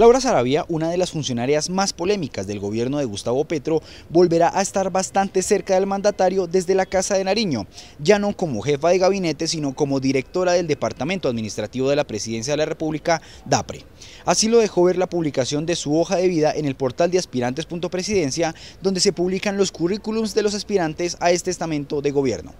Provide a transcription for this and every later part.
Laura Sarabia, una de las funcionarias más polémicas del gobierno de Gustavo Petro, volverá a estar bastante cerca del mandatario desde la Casa de Nariño, ya no como jefa de gabinete, sino como directora del Departamento Administrativo de la Presidencia de la República, DAPRE. Así lo dejó ver la publicación de su hoja de vida en el portal de aspirantes.presidencia, donde se publican los currículums de los aspirantes a este estamento de gobierno.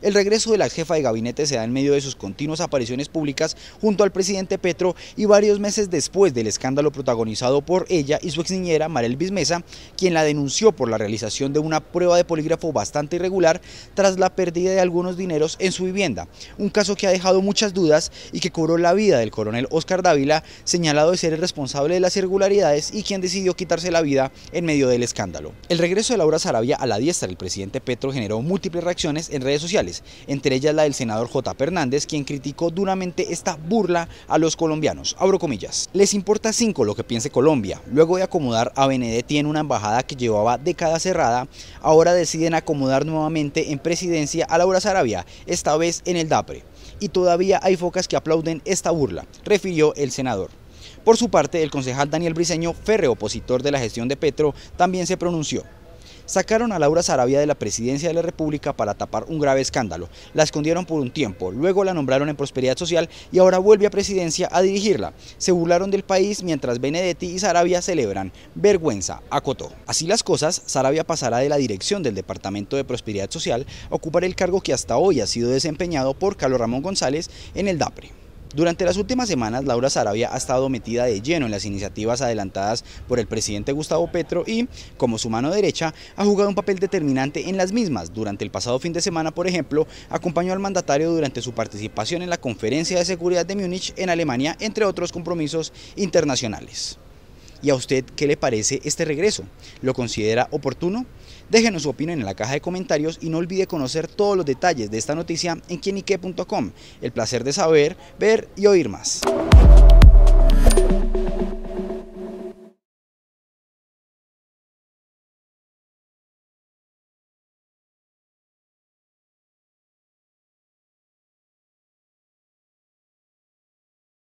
El regreso de la jefa de gabinete se da en medio de sus continuas apariciones públicas junto al presidente Petro y varios meses después del escándalo protagonizado por ella y su exniñera Marel Bismesa, quien la denunció por la realización de una prueba de polígrafo bastante irregular tras la pérdida de algunos dineros en su vivienda, un caso que ha dejado muchas dudas y que cobró la vida del coronel Oscar Dávila, señalado de ser el responsable de las irregularidades y quien decidió quitarse la vida en medio del escándalo. El regreso de Laura Sarabia a la diestra del presidente Petro generó múltiples reacciones en redes sociales, entre ellas la del senador J. Fernández, quien criticó duramente esta burla a los colombianos. Abro comillas. Les importa cinco lo que piense Colombia. Luego de acomodar a Benedetti en una embajada que llevaba décadas cerrada, ahora deciden acomodar nuevamente en presidencia a Laura Sarabia, esta vez en el DAPRE. Y todavía hay focas que aplauden esta burla, refirió el senador. Por su parte, el concejal Daniel Briseño, férreo opositor de la gestión de Petro, también se pronunció sacaron a Laura Sarabia de la presidencia de la República para tapar un grave escándalo. La escondieron por un tiempo, luego la nombraron en Prosperidad Social y ahora vuelve a presidencia a dirigirla. Se burlaron del país mientras Benedetti y Sarabia celebran. Vergüenza, acotó. Así las cosas, Sarabia pasará de la dirección del Departamento de Prosperidad Social a ocupar el cargo que hasta hoy ha sido desempeñado por Carlos Ramón González en el DAPRE. Durante las últimas semanas, Laura Sarabia ha estado metida de lleno en las iniciativas adelantadas por el presidente Gustavo Petro y, como su mano derecha, ha jugado un papel determinante en las mismas. Durante el pasado fin de semana, por ejemplo, acompañó al mandatario durante su participación en la Conferencia de Seguridad de Múnich en Alemania, entre otros compromisos internacionales. ¿Y a usted qué le parece este regreso? ¿Lo considera oportuno? Déjenos su opinión en la caja de comentarios y no olvide conocer todos los detalles de esta noticia en quienique.com. El placer de saber, ver y oír más.